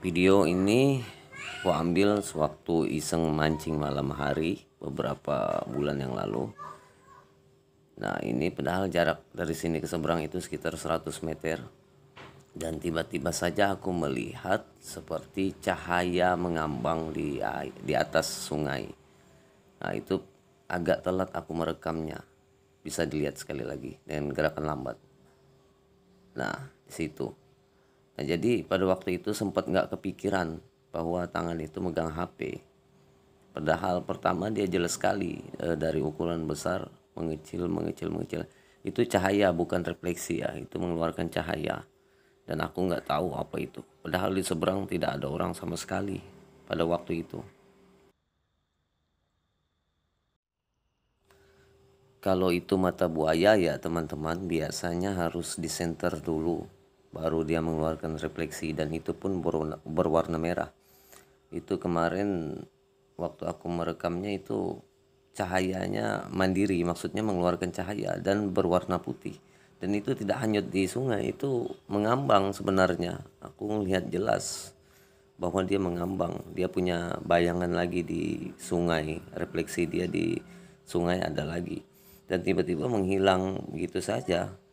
Video ini aku ambil sewaktu iseng mancing malam hari beberapa bulan yang lalu. Nah ini padahal jarak dari sini ke seberang itu sekitar 100 meter. Dan tiba-tiba saja aku melihat seperti cahaya mengambang di, di atas sungai. Nah itu agak telat aku merekamnya. Bisa dilihat sekali lagi dengan gerakan lambat. Nah, di situ. Nah, jadi pada waktu itu sempat nggak kepikiran bahwa tangan itu megang HP. Padahal pertama dia jelas sekali e, dari ukuran besar mengecil, mengecil, mengecil. Itu cahaya bukan refleksi ya, itu mengeluarkan cahaya. Dan aku nggak tahu apa itu. Padahal di seberang tidak ada orang sama sekali pada waktu itu. Kalau itu mata buaya ya teman-teman biasanya harus disenter dulu baru dia mengeluarkan refleksi dan itu pun berwarna, berwarna merah itu kemarin waktu aku merekamnya itu cahayanya mandiri maksudnya mengeluarkan cahaya dan berwarna putih dan itu tidak hanyut di sungai itu mengambang sebenarnya aku melihat jelas bahwa dia mengambang dia punya bayangan lagi di sungai refleksi dia di sungai ada lagi dan tiba-tiba menghilang begitu saja